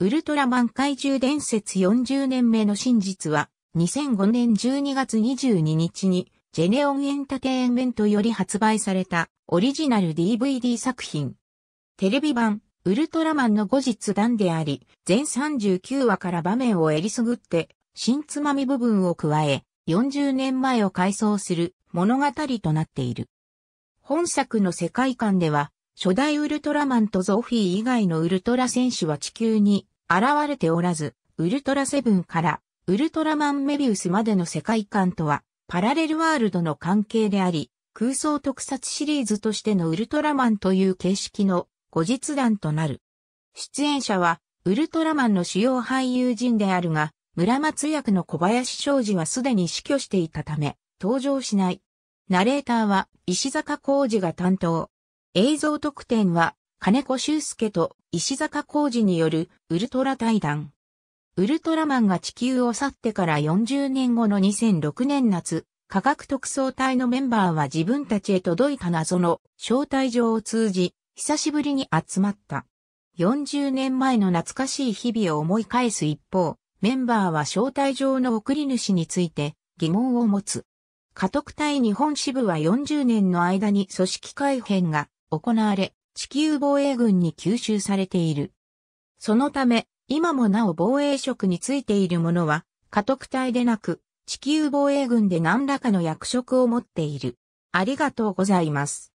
ウルトラマン怪獣伝説40年目の真実は、2005年12月22日に、ジェネオンエンタテインメントより発売されたオリジナル DVD 作品。テレビ版、ウルトラマンの後日談であり、全39話から場面をえりすぐって、新つまみ部分を加え、40年前を回想する物語となっている。本作の世界観では、初代ウルトラマンとゾフィー以外のウルトラ戦士は地球に現れておらず、ウルトラセブンからウルトラマンメビウスまでの世界観とは、パラレルワールドの関係であり、空想特撮シリーズとしてのウルトラマンという形式の後日談となる。出演者は、ウルトラマンの主要俳優陣であるが、村松役の小林昌司はすでに死去していたため、登場しない。ナレーターは石坂浩二が担当。映像特典は金子修介と石坂浩二によるウルトラ対談。ウルトラマンが地球を去ってから40年後の2006年夏、科学特捜隊のメンバーは自分たちへ届いた謎の招待状を通じ、久しぶりに集まった。40年前の懐かしい日々を思い返す一方、メンバーは招待状の送り主について疑問を持つ。家督隊日本支部は40年の間に組織改編が行われ、地球防衛軍に吸収されている。そのため、今もなお防衛職についている者は、家督隊でなく、地球防衛軍で何らかの役職を持っている。ありがとうございます。